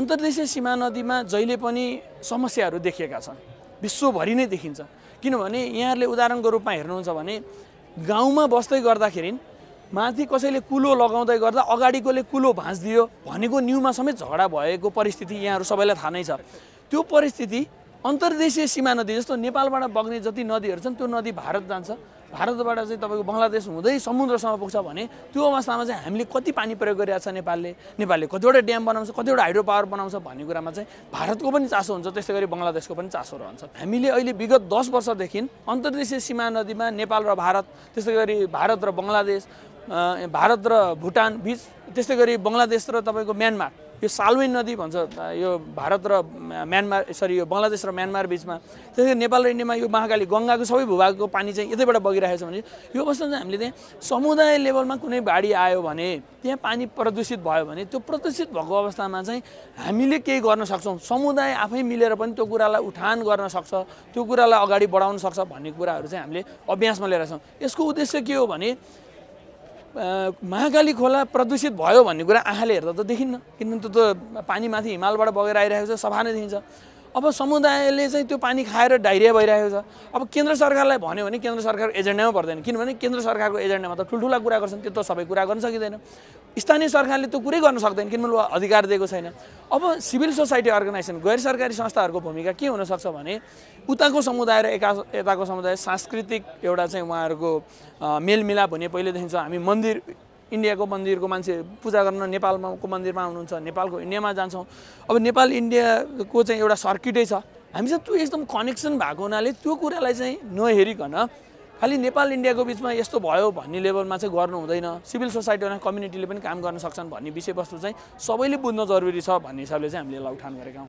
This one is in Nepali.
अन्तर्देशीय सीमा नदीमा जहिले पनि समस्याहरू देखिएका छन् विश्वभरि नै देखिन्छ किनभने यहाँहरूले उदाहरणको रूपमा हेर्नुहुन्छ भने गाउँमा बस्दै गर्दाखेरि माथि कसैले कुलो लगाउँदै गर्दा अगाडिकोले कुलो भाँचिदियो भनेको न्युमा समेत झगडा भएको परिस्थिति यहाँहरू सबैलाई थाहा नै छ त्यो परिस्थिति अन्तर्देशीय सीमा नदी जस्तो नेपालबाट बग्ने जति नदीहरू छन् त्यो नदी भारत जान्छ भारतबाट चाहिँ तपाईँको बङ्गलादेश हुँदै समुद्रसम्म पुग्छ भने त्यो अवस्थामा चाहिँ हामीले कति पानी प्रयोग गरिरहेको छ नेपालले नेपालले कतिवटा ड्याम बनाउँछ कतिवटा हाइड्रो पावर बनाउँछ भन्ने कुरामा चाहिँ भारतको पनि चासो हुन्छ त्यस्तै गरी बङ्गलादेशको पनि चासो रहन्छ हामीले अहिले विगत दस वर्षदेखि अन्तर्देशीय सीमा नदीमा नेपाल र भारत त्यस्तै गरी भारत र बङ्गलादेश भारत र भुटान बिच त्यस्तै गरी बङ्गलादेश र तपाईँको म्यानमार यो सालवेन नदी भन्छ यो भारत र म्यानमार सरी यो बङ्गलादेश र म्यानमार बिचमा त्यसै नेपाल र इन्डियामा यो महाकाली गङ्गाको सबै भूभागको पानी चाहिँ यतैबाट बगिरहेको छ भने यो अवस्था चाहिँ हामीले चाहिँ समुदाय लेभलमा कुनै बाढी आयो भने त्यहाँ पानी प्रदूषित भयो भने त्यो प्रदूषित भएको अवस्थामा चाहिँ हामीले केही गर्न सक्छौँ समुदाय आफै मिलेर पनि त्यो कुरालाई उठान गर्न सक्छ त्यो कुरालाई अगाडि बढाउन सक्छ भन्ने कुराहरू चाहिँ हामीले अभ्यासमा लिएर छौँ यसको उद्देश्य के हो भने महाकाली खोला प्रदूषित भयो भन्ने कुरा आँखाले हेर्दा त देखिन्न किनभने त्यो त पानीमाथि हिमालबाट बगेर आइरहेको छ सफा नै देखिन्छ अब समुदायले चाहिँ त्यो पानी खाएर डाइरिया भइरहेको छ अब केन्द्र सरकारलाई भन्यो भने केन्द्र सरकारको एजेन्डामा पर्दैन किनभने केन्द्र सरकारको एजेन्डामा त ठुल्ठुला कुरा गर्छन् त्यो त सबै कुरा गर्न सकिँदैन स्थानीय सरकारले त्यो कुरै गर्न सक्दैन किनभने उहाँ अधिकार दिएको छैन अब सिभिल सोसाइटी अर्गनाइजेसन गैर सरकारी संस्थाहरूको भूमिका के हुनसक्छ भने उताको समुदाय र एका यताको समुदाय सांस्कृतिक एउटा चाहिँ उहाँहरूको मेलमिलाप हुने पहिलेदेखि छ हामी मन्दिर इन्डियाको मन्दिरको मान्छे पूजा गर्न नेपालमा मन्दिरमा आउनुहुन्छ नेपालको इन्डियामा जान्छौँ अब नेपाल इन्डियाको चाहिँ एउटा सर्किटै छ हामीसँग त्यो एकदम कनेक्सन भएको हुनाले त्यो कुरालाई चाहिँ नहेरिकन खालि नेपाल इन्डियाको बिचमा यस्तो भयो भन्ने लेभलमा चाहिँ गर्नु हुँदैन सिभिल सोसाइटी कम्युनिटीले पनि काम गर्न सक्छन् भन्ने विषयवस्तु चाहिँ सबैले बुझ्न जरुरी छ भन्ने हिसाबले चाहिँ हामीले यसलाई उठान गरेका हौँ